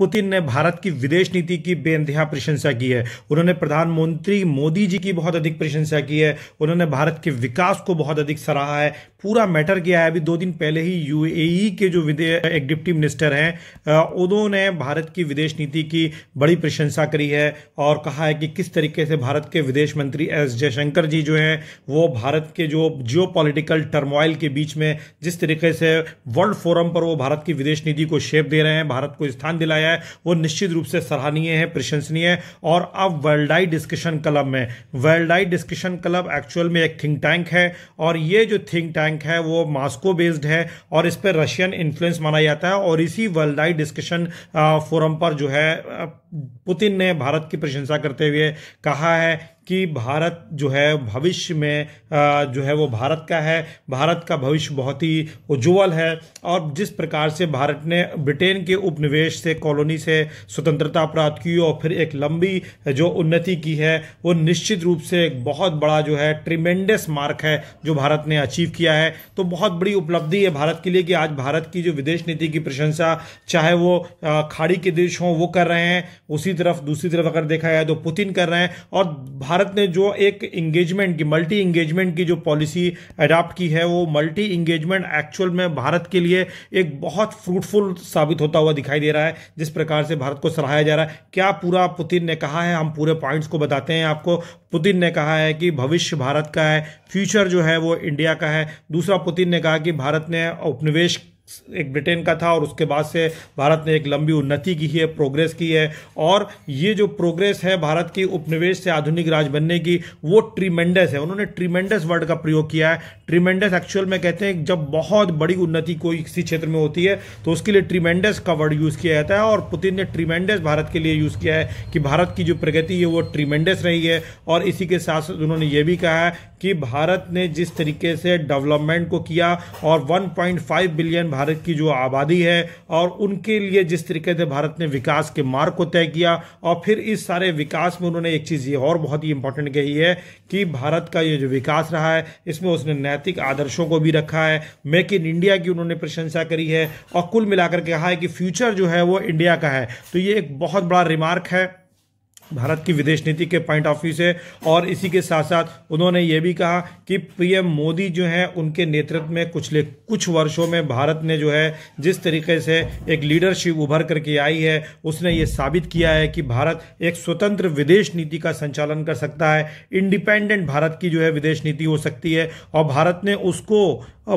Putin ने भारत की विदेश नीति की बेनतहा प्रशंसा की है उन्होंने प्रधानमंत्री मोदी जी की बहुत अधिक प्रशंसा की है उन्होंने भारत के विकास को बहुत अधिक सराहा है पूरा मैटर किया है अभी दो दिन पहले ही यूएई के जो एक डिप्टी मिनिस्टर हैं उन्होंने भारत की विदेश नीति की बड़ी प्रशंसा करी है और कहा है कि किस तरीके से भारत के विदेश मंत्री एस जयशंकर जी जो हैं वो भारत के जो जियो पॉलिटिकल टर्मोइल के बीच में जिस तरीके से वर्ल्ड फोरम पर वो भारत की विदेश नीति को शेप दे रहे हैं भारत को स्थान दिलाया है वो निश्चित रूप से सराहनीय है प्रशंसनीय है और अब वर्ल्डाई डिस्कशन क्लब में वर्ल्डाई डिस्कशन क्लब एक्चुअल में एक थिंक टैंक है और ये जो थिंक टैंक है वो मॉस्को बेस्ड है और इस पर रशियन इन्फ्लुएंस माना जाता है और इसी वर्ल्डाई डिस्कशन फोरम पर जो है पुतिन ने भारत की प्रशंसा करते हुए कहा है कि भारत जो है भविष्य में जो है वो भारत का है भारत का भविष्य बहुत ही उज्ज्वल है और जिस प्रकार से भारत ने ब्रिटेन के उपनिवेश से कॉलोनी से स्वतंत्रता प्राप्त की और फिर एक लंबी जो उन्नति की है वो निश्चित रूप से एक बहुत बड़ा जो है ट्रिमेंडस मार्क है जो भारत ने अचीव किया है तो बहुत बड़ी उपलब्धि है भारत के लिए कि आज भारत की जो विदेश नीति की प्रशंसा चाहे वो खाड़ी के देश हों वो कर रहे हैं उसी तरफ दूसरी तरफ अगर देखा जाए तो पुतिन कर रहे हैं और भारत ने जो एक इंगेजमेंट की मल्टी इंगेजमेंट की जो पॉलिसी अडॉप्ट की है वो मल्टी इंगेजमेंट एक्चुअल में भारत के लिए एक बहुत फ्रूटफुल साबित होता हुआ दिखाई दे रहा है जिस प्रकार से भारत को सराहाया जा रहा है क्या पूरा पुतिन ने कहा है हम पूरे पॉइंट्स को बताते हैं आपको पुतिन ने कहा है कि भविष्य भारत का है फ्यूचर जो है वो इंडिया का है दूसरा पुतिन ने कहा कि भारत ने उपनिवेश एक ब्रिटेन का था और उसके बाद से भारत ने एक लंबी उन्नति की है प्रोग्रेस की है और ये जो प्रोग्रेस है भारत की उपनिवेश से आधुनिक राज बनने की वो ट्रीमेंडस है उन्होंने ट्रीमेंडस वर्ड का प्रयोग किया है ट्रीमेंडस एक्चुअल में कहते हैं जब बहुत बड़ी उन्नति कोई किसी क्षेत्र में होती है तो उसके लिए ट्रीमेंडस का वर्ड यूज़ किया जाता है और पुतिन ने ट्रीमेंडस भारत के लिए यूज़ किया है कि भारत की जो प्रगति है वो ट्रीमेंडस रही है और इसी के साथ साथ उन्होंने ये भी कहा है कि भारत ने जिस तरीके से डेवलपमेंट को किया और वन बिलियन भारत की जो आबादी है और उनके लिए जिस तरीके से भारत ने विकास के मार्ग को तय किया और फिर इस सारे विकास में उन्होंने एक चीज़ ये और बहुत ही इंपॉर्टेंट कही है कि भारत का ये जो विकास रहा है इसमें उसने नैतिक आदर्शों को भी रखा है मेक इन इंडिया की उन्होंने प्रशंसा करी है और कुल मिलाकर कहा है कि फ्यूचर जो है वो इंडिया का है तो ये एक बहुत बड़ा रिमार्क है भारत की विदेश नीति के पॉइंट ऑफ व्यू से और इसी के साथ साथ उन्होंने ये भी कहा कि पीएम मोदी जो हैं उनके नेतृत्व में ले कुछ वर्षों में भारत ने जो है जिस तरीके से एक लीडरशिप उभर करके आई है उसने ये साबित किया है कि भारत एक स्वतंत्र विदेश नीति का संचालन कर सकता है इंडिपेंडेंट भारत की जो है विदेश नीति हो सकती है और भारत ने उसको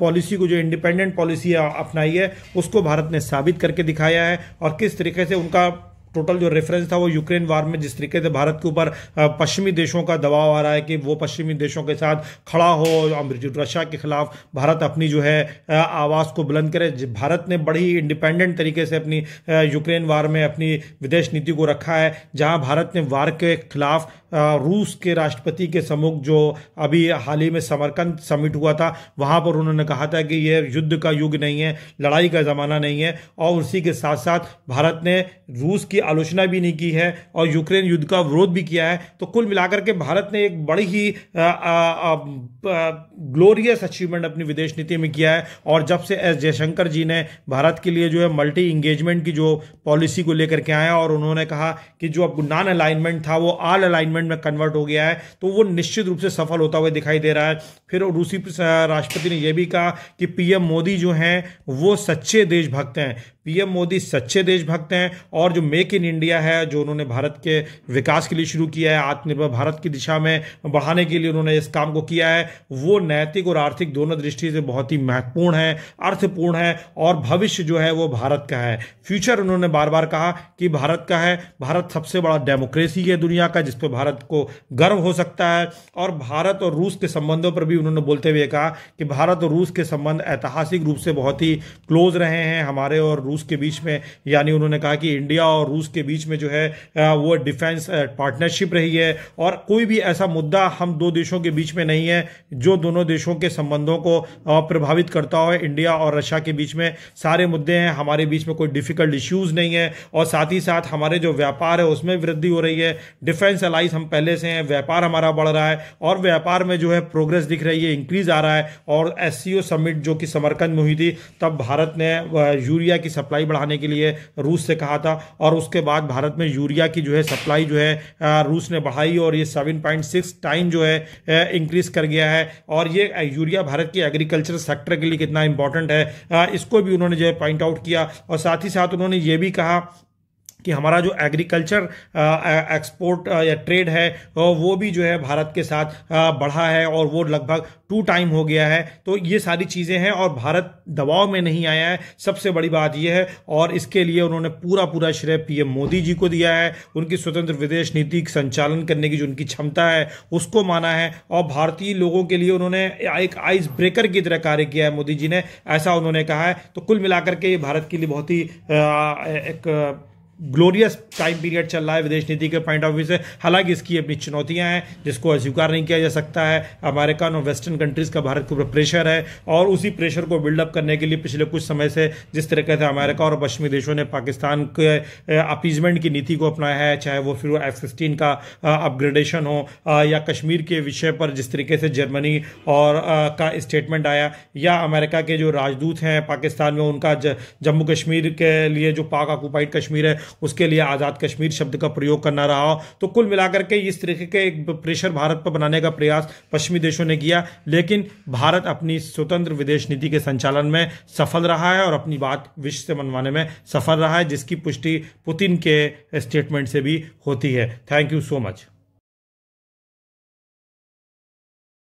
पॉलिसी को जो इंडिपेंडेंट पॉलिसी अपनाई है उसको भारत ने साबित करके दिखाया है और किस तरीके से उनका टोटल जो रेफरेंस था वो यूक्रेन वार में जिस तरीके से भारत के ऊपर पश्चिमी देशों का दबाव आ रहा है कि वो पश्चिमी देशों के साथ खड़ा हो रशिया के खिलाफ भारत अपनी जो है आवाज़ को बुलंद करे भारत ने बड़ी इंडिपेंडेंट तरीके से अपनी यूक्रेन वार में अपनी विदेश नीति को रखा है जहां भारत ने वार के खिलाफ रूस के राष्ट्रपति के सम्मुख जो अभी हाल ही में समरकंद समिट हुआ था वहाँ पर उन्होंने कहा था कि यह युद्ध का युग नहीं है लड़ाई का ज़माना नहीं है और उसी के साथ साथ भारत ने रूस की आलोचना भी नहीं की है और यूक्रेन युद्ध का विरोध भी किया है तो कुल मिलाकर के भारत ने एक बड़ी ही ग्लोरियस अचीवमेंट अपनी विदेश नीति में किया है और जब से एस जयशंकर जी ने भारत के लिए जो है मल्टी इंगेजमेंट की जो पॉलिसी को लेकर के आया और उन्होंने कहा कि जो अब नॉन अलाइनमेंट था वो आल अलाइनमेंट पार्लियामेंट में कन्वर्ट हो गया है तो वो निश्चित रूप से सफल होता हुआ दिखाई दे रहा है फिर रूसी राष्ट्रपति ने यह भी कहा कि पीएम मोदी जो हैं वो सच्चे देशभक्त हैं पीएम मोदी सच्चे देशभक्त हैं और जो मेक इन इंडिया है जो उन्होंने भारत के विकास के लिए शुरू किया है आत्मनिर्भर भारत की दिशा में बढ़ाने के लिए उन्होंने इस काम को किया है वो नैतिक और आर्थिक दोनों दृष्टि से बहुत ही महत्वपूर्ण है अर्थपूर्ण है और भविष्य जो है वो भारत का है फ्यूचर उन्होंने बार बार कहा कि भारत का है भारत सबसे बड़ा डेमोक्रेसी है दुनिया का जिस पर भारत को गर्व हो सकता है और भारत और रूस के संबंधों पर भी उन्होंने बोलते हुए कहा कि भारत और रूस के संबंध ऐतिहासिक रूप से बहुत ही क्लोज रहे हैं हमारे और रूस रूस के बीच में यानी उन्होंने कहा कि इंडिया और रूस के बीच में जो है वो डिफेंस पार्टनरशिप रही है और कोई भी ऐसा मुद्दा हम दो देशों के बीच में नहीं है जो दोनों देशों के संबंधों को प्रभावित करता हो इंडिया और रशिया के बीच में सारे मुद्दे हैं हमारे बीच में कोई डिफिकल्ट इश्यूज नहीं है और साथ ही साथ हमारे जो व्यापार है उसमें वृद्धि हो रही है डिफेंस अलाइज हम पहले से हैं व्यापार हमारा बढ़ रहा है और व्यापार में जो है प्रोग्रेस दिख रही है इंक्रीज आ रहा है और एस समिट जो कि समरकंद में हुई थी तब भारत ने यूरिया की सप्लाई बढ़ाने के लिए रूस से कहा था और उसके बाद भारत में यूरिया की जो है सप्लाई जो है रूस ने बढ़ाई और ये सेवन पॉइंट सिक्स टाइम जो है इंक्रीज कर गया है और ये यूरिया भारत के एग्रीकल्चर सेक्टर के लिए कितना इंपॉर्टेंट है इसको भी उन्होंने जो है पॉइंट आउट किया और साथ ही साथ उन्होंने ये भी कहा कि हमारा जो एग्रीकल्चर एक्सपोर्ट या ट्रेड है वो भी जो है भारत के साथ बढ़ा है और वो लगभग टू टाइम हो गया है तो ये सारी चीज़ें हैं और भारत दबाव में नहीं आया है सबसे बड़ी बात यह है और इसके लिए उन्होंने पूरा पूरा श्रेय पीएम मोदी जी को दिया है उनकी स्वतंत्र विदेश नीति संचालन करने की जो उनकी क्षमता है उसको माना है और भारतीय लोगों के लिए उन्होंने एक आइस ब्रेकर की तरह कार्य किया है मोदी जी ने ऐसा उन्होंने कहा है तो कुल मिलाकर के ये भारत के लिए बहुत ही एक ग्लोरियस टाइम पीरियड चल रहा है विदेश नीति के पॉइंट ऑफ व्यू से हालांकि इसकी अपनी चुनौतियां हैं जिसको अस्वीकार नहीं किया जा सकता है अमेरिकन और वेस्टर्न कंट्रीज का भारत के ऊपर प्रेशर है और उसी प्रेशर को बिल्डअप करने के लिए पिछले कुछ समय से जिस तरीके से अमेरिका और पश्चिमी देशों ने पाकिस्तान के अपीजमेंट की नीति को अपनाया है चाहे वो फिर एफ सिक्सटीन का अपग्रेडेशन हो या कश्मीर के विषय पर जिस तरीके से जर्मनी और का स्टेटमेंट आया या अमेरिका के जो राजदूत हैं पाकिस्तान में उनका जम्मू कश्मीर के लिए जो पाक ऑक्यूपाइड कश्मीर है उसके लिए आज़ाद कश्मीर शब्द का प्रयोग करना रहा हो तो कुल मिलाकर के इस तरीके के एक प्रेशर भारत पर बनाने का प्रयास पश्चिमी देशों ने किया लेकिन भारत अपनी स्वतंत्र विदेश नीति के संचालन में सफल रहा है और अपनी बात विश्व से मनवाने में सफल रहा है जिसकी पुष्टि पुतिन के स्टेटमेंट से भी होती है थैंक यू सो मच